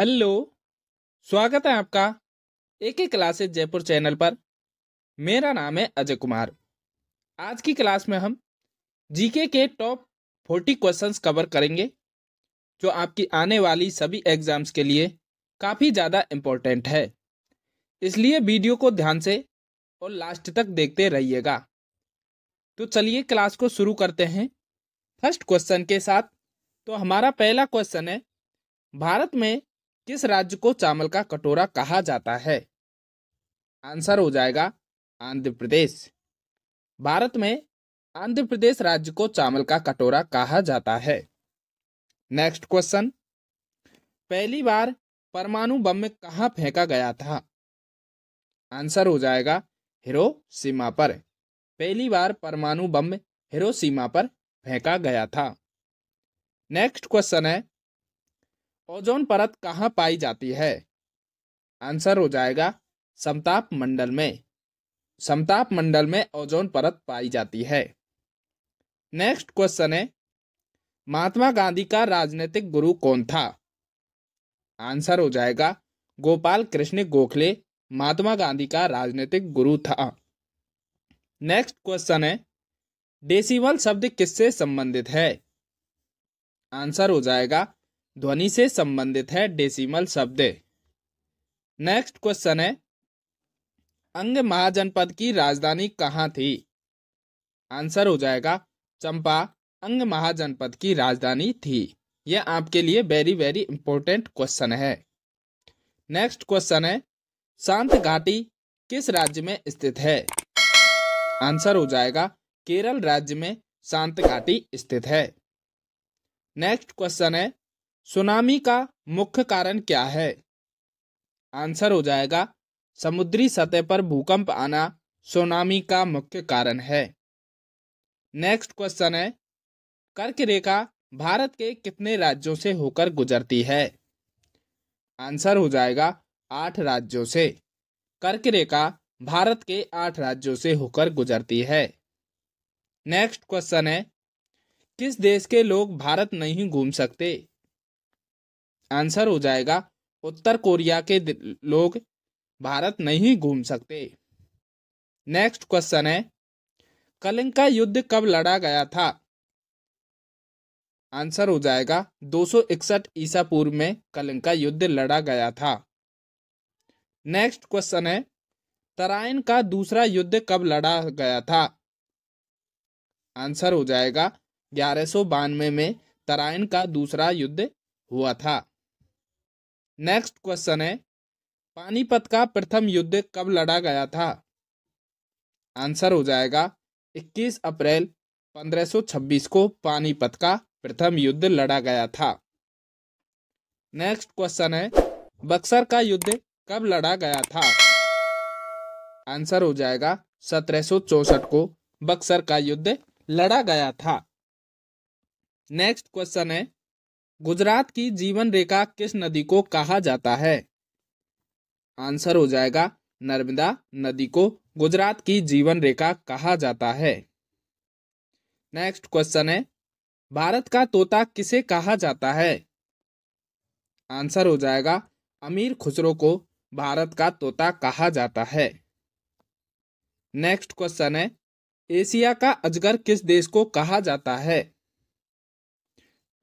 hello स्वागत है आपका एक ही क्लासेस जयपुर चैनल पर मेरा नाम है अजय कुमार आज की क्लास में हम जीके के टॉप फोर्टी क्वेश्चंस कवर करेंगे जो आपकी आने वाली सभी एग्जाम्स के लिए काफ़ी ज़्यादा इम्पोर्टेंट है इसलिए वीडियो को ध्यान से और लास्ट तक देखते रहिएगा तो चलिए क्लास को शुरू करते हैं फर्स्ट क्वेश्चन के साथ तो हमारा पहला क्वेश्चन है भारत में किस राज्य को चावल का कटोरा कहा जाता है आंसर हो जाएगा आंध्र प्रदेश भारत में आंध्र प्रदेश राज्य को चावल का कटोरा कहा जाता है नेक्स्ट क्वेश्चन पहली बार परमाणु बम में कहा फेंका गया था आंसर हो जाएगा सीमा पर पहली बार परमाणु बम सीमा पर फेंका गया था नेक्स्ट क्वेश्चन है ओजोन परत कहाँ पाई जाती है आंसर हो जाएगा समताप मंडल में समताप मंडल में ओजोन परत पाई जाती है नेक्स्ट क्वेश्चन है महात्मा गांधी का राजनीतिक गुरु कौन था आंसर हो जाएगा गोपाल कृष्ण गोखले महात्मा गांधी का राजनीतिक गुरु था नेक्स्ट क्वेश्चन है डेसिबल शब्द किससे संबंधित है आंसर हो जाएगा ध्वनि से संबंधित है डेसिमल शब्द नेक्स्ट क्वेश्चन है अंग महाजनपद की राजधानी कहाँ थी आंसर हो जाएगा चंपा अंग महाजनपद की राजधानी थी यह आपके लिए वेरी वेरी इंपॉर्टेंट क्वेश्चन है नेक्स्ट क्वेश्चन है शांत घाटी किस राज्य में स्थित है आंसर हो जाएगा केरल राज्य में शांत घाटी स्थित है नेक्स्ट क्वेश्चन है सुनामी का मुख्य कारण क्या है आंसर हो जाएगा समुद्री सतह पर भूकंप आना सुनामी का मुख्य कारण है नेक्स्ट क्वेश्चन है कर्क रेखा भारत के कितने राज्यों से होकर गुजरती है आंसर हो जाएगा आठ राज्यों से कर्क रेखा भारत के आठ राज्यों से होकर गुजरती है नेक्स्ट क्वेश्चन है किस देश के लोग भारत नहीं घूम सकते आंसर हो जाएगा उत्तर कोरिया के लोग भारत नहीं घूम सकते नेक्स्ट क्वेश्चन है कलिंग का युद्ध कब लड़ा गया था आंसर हो जाएगा दो सौ इकसठ ईसा पूर्व में कलिंग का युद्ध लड़ा गया था नेक्स्ट क्वेश्चन है तराइन का दूसरा युद्ध कब लड़ा गया था आंसर हो जाएगा ग्यारह सौ बानवे में तराइन का दूसरा युद्ध हुआ था नेक्स्ट क्वेश्चन है पानीपत का प्रथम युद्ध कब लड़ा गया था आंसर हो जाएगा 21 अप्रैल 1526 को पानीपत का प्रथम युद्ध लड़ा गया था नेक्स्ट क्वेश्चन है बक्सर का युद्ध कब लड़ा गया था आंसर हो जाएगा सत्रह को बक्सर का युद्ध लड़ा गया था नेक्स्ट क्वेश्चन है गुजरात की जीवन रेखा किस नदी को कहा जाता है आंसर हो जाएगा नर्मदा नदी को गुजरात की जीवन रेखा कहा जाता है नेक्स्ट क्वेश्चन है भारत का तोता किसे कहा जाता है आंसर हो जाएगा अमीर खुसरो को भारत का तोता कहा जाता है नेक्स्ट क्वेश्चन है एशिया का अजगर किस देश को कहा जाता है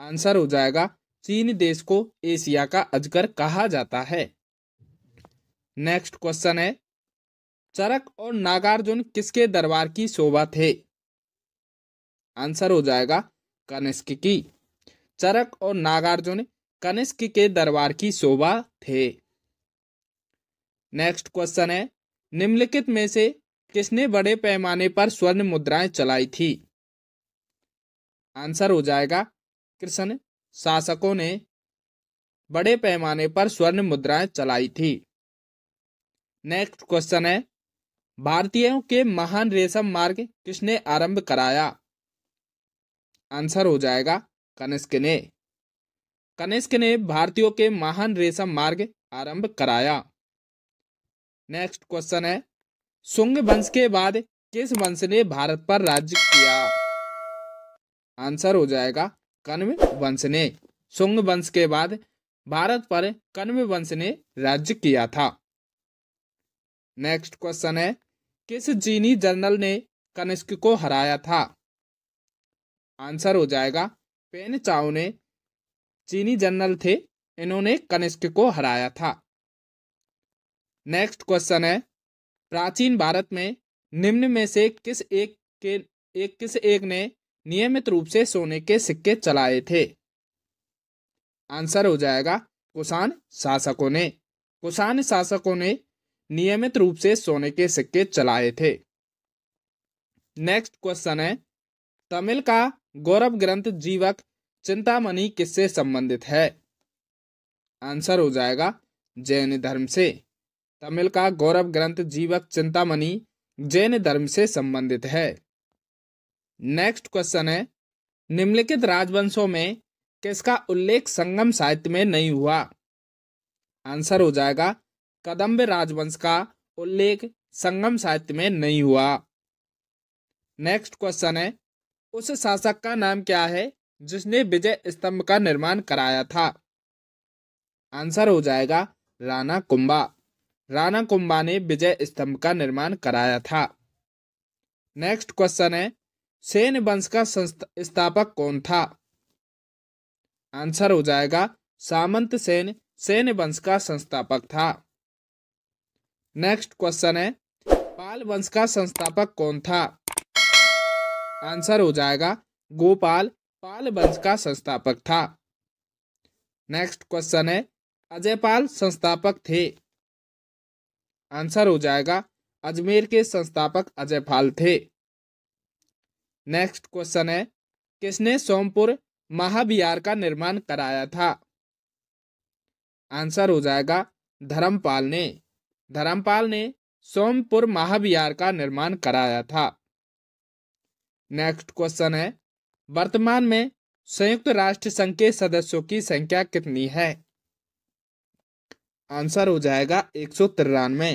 आंसर हो जाएगा चीन देश को एशिया का अजगर कहा जाता है नेक्स्ट क्वेश्चन है चरक और नागार्जुन किसके दरबार की शोभा थे आंसर हो जाएगा कनिष्क की चरक और नागार्जुन कनिष्क के दरबार की शोभा थे नेक्स्ट क्वेश्चन है निम्नलिखित में से किसने बड़े पैमाने पर स्वर्ण मुद्राएं चलाई थी आंसर हो जाएगा कृष्ण शासकों ने बड़े पैमाने पर स्वर्ण मुद्राएं चलाई थी नेक्स्ट क्वेश्चन है भारतीयों के महान रेशम मार्ग किसने आरंभ कराया आंसर हो जाएगा कनिष्क ने कनिष्क ने भारतीयों के महान रेशम मार्ग आरंभ कराया नेक्स्ट क्वेश्चन है शुंग वंश के बाद किस वंश ने भारत पर राज्य किया आंसर हो जाएगा कण्व वंश ने शुंग वंश के बाद भारत पर कण्व वंश ने राज्य किया था नेक्स्ट क्वेश्चन है किस जीनी जनरल ने कनिष्क को हराया था आंसर हो जाएगा पेन चाओ ने चीनी जनरल थे इन्होंने कनिष्क को हराया था नेक्स्ट क्वेश्चन है प्राचीन भारत में निम्न में से किस एक के एक किस एक ने नियमित रूप से सोने के सिक्के चलाए थे आंसर हो जाएगा कुसान शासकों ने कुसान शासकों ने नियमित रूप से सोने के सिक्के चलाए थे नेक्स्ट क्वेश्चन है तमिल का गौरव ग्रंथ जीवक चिंतामणि किससे संबंधित है आंसर हो जाएगा जैन धर्म से तमिल का गौरव ग्रंथ जीवक चिंतामणि जैन धर्म से संबंधित है नेक्स्ट क्वेश्चन है निम्नलिखित राजवंशों में किसका उल्लेख संगम साहित्य में नहीं हुआ आंसर हो जाएगा कदम्ब राजवंश का उल्लेख संगम साहित्य में नहीं हुआ नेक्स्ट क्वेश्चन है उस शासक का नाम क्या है जिसने विजय स्तंभ का निर्माण कराया था आंसर हो जाएगा राणा कुंभा राणा कुंभा ने विजय स्तंभ का निर्माण कराया था नेक्स्ट क्वेश्चन है सेन वंश का स्थापक कौन था आंसर हो जाएगा सामंत सेन सेन वंश का संस्थापक था नेक्स्ट क्वेश्चन है पाल वंश का संस्थापक कौन था आंसर हो जाएगा गोपाल पाल वंश का संस्थापक था नेक्स्ट क्वेश्चन है अजयपाल संस्थापक थे आंसर हो जाएगा अजमेर के संस्थापक अजयपाल थे नेक्स्ट क्वेश्चन है किसने सोमपुर महाविहार का निर्माण कराया था आंसर हो जाएगा धर्मपाल ने धर्मपाल ने सोमपुर महाविहार का निर्माण कराया था नेक्स्ट क्वेश्चन है वर्तमान में संयुक्त राष्ट्र संघ के सदस्यों की संख्या कितनी है आंसर हो जाएगा एक सौ तिरानवे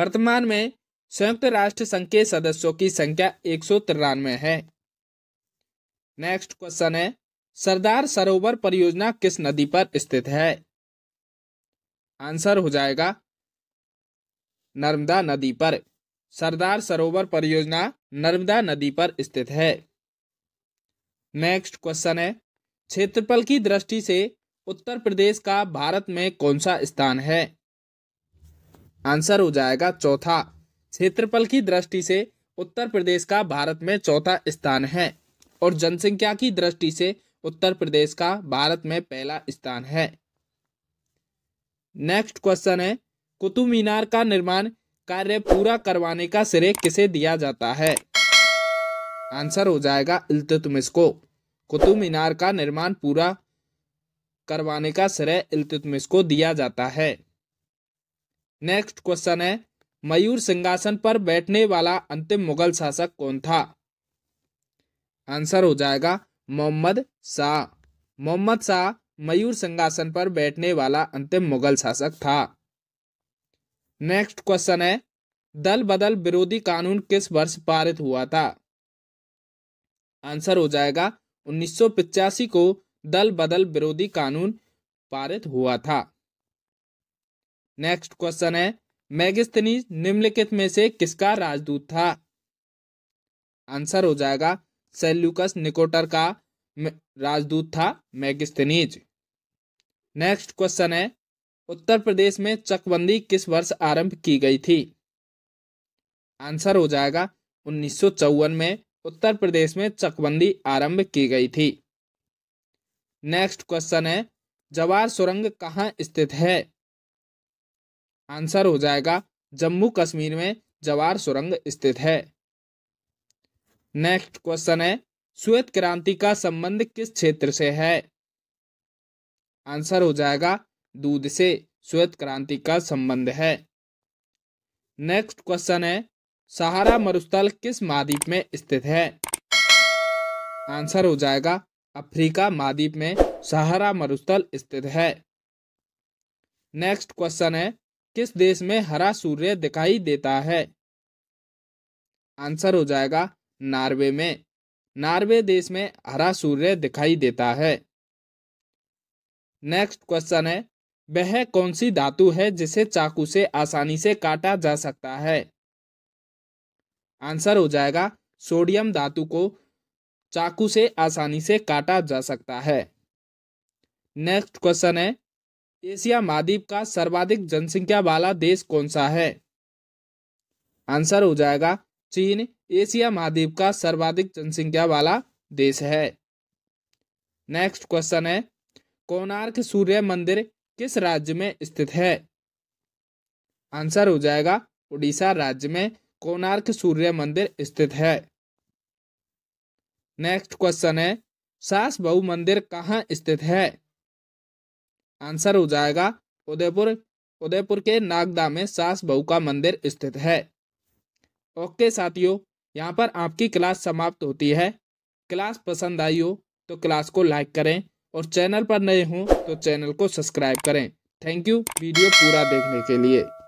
वर्तमान में संयुक्त राष्ट्र संघ के सदस्यों की संख्या एक है नेक्स्ट क्वेश्चन है सरदार सरोवर परियोजना किस नदी पर स्थित है आंसर हो जाएगा नर्मदा नदी पर सरदार सरोवर परियोजना नर्मदा नदी पर स्थित है नेक्स्ट क्वेश्चन है क्षेत्रफल की दृष्टि से उत्तर प्रदेश का भारत में कौन सा स्थान है आंसर हो जाएगा चौथा क्षेत्रफल की दृष्टि से उत्तर प्रदेश का भारत में चौथा स्थान है और जनसंख्या की दृष्टि से उत्तर प्रदेश का भारत में पहला स्थान है नेक्स्ट क्वेश्चन है कुतुब मीनार का निर्माण कार्य पूरा करवाने का श्रेय किसे दिया जाता है आंसर हो जाएगा इल्तुतमिस को कुतुब मीनार का निर्माण पूरा करवाने का श्रेय इल्तुतमिस को दिया जाता है नेक्स्ट क्वेश्चन है मयूर सिंहासन पर बैठने वाला अंतिम मुगल शासक कौन था आंसर हो जाएगा मोहम्मद शाह मोहम्मद शाह मयूर सिंहासन पर बैठने वाला अंतिम मुगल शासक था नेक्स्ट क्वेश्चन है दल बदल विरोधी कानून किस वर्ष पारित हुआ था आंसर हो जाएगा उन्नीस को दल बदल विरोधी कानून पारित हुआ था नेक्स्ट क्वेश्चन है मैगस्थनीज निम्नलिखित में से किसका राजदूत था आंसर हो जाएगा सेल्यूकस निकोटर का राजदूत था मैगस्थनीज नेक्स्ट क्वेश्चन है उत्तर प्रदेश में चकबंदी किस वर्ष आरंभ की गई थी आंसर हो जाएगा उन्नीस में उत्तर प्रदेश में चकबंदी आरंभ की गई थी नेक्स्ट क्वेश्चन है जवार सुरंग कहाँ स्थित है आंसर हो जाएगा जम्मू कश्मीर में जवार सुरंग स्थित है नेक्स्ट क्वेश्चन है श्वेत क्रांति का संबंध किस क्षेत्र से है आंसर हो जाएगा दूध से श्वेत क्रांति का संबंध है नेक्स्ट क्वेश्चन है सहारा मरुस्थल किस महाद्वीप में स्थित है आंसर हो जाएगा अफ्रीका महाद्वीप में सहारा मरुस्थल स्थित है नेक्स्ट क्वेश्चन है किस देश में हरा सूर्य दिखाई देता है आंसर हो जाएगा नार्वे में नार्वे देश में हरा सूर्य दिखाई देता है नेक्स्ट क्वेश्चन है वह कौन सी धातु है जिसे चाकू से आसानी से काटा जा सकता है आंसर हो जाएगा सोडियम धातु को चाकू से आसानी से काटा जा सकता है नेक्स्ट क्वेश्चन है एशिया महाद्वीप का सर्वाधिक जनसंख्या वाला देश कौन सा है आंसर हो जाएगा चीन एशिया महाद्वीप का सर्वाधिक जनसंख्या वाला देश है नेक्स्ट क्वेश्चन है कोणार्क सूर्य मंदिर किस राज्य में स्थित है आंसर हो जाएगा उड़ीसा राज्य में कोणार्क सूर्य मंदिर स्थित है नेक्स्ट क्वेश्चन है सास बहु मंदिर कहाँ स्थित है आंसर हो जाएगा उदयपुर उदयपुर के नागदा में सास बहू का मंदिर स्थित है ओके साथियों यहाँ पर आपकी क्लास समाप्त होती है क्लास पसंद आई हो तो क्लास को लाइक करें और चैनल पर नए हों तो चैनल को सब्सक्राइब करें थैंक यू वीडियो पूरा देखने के लिए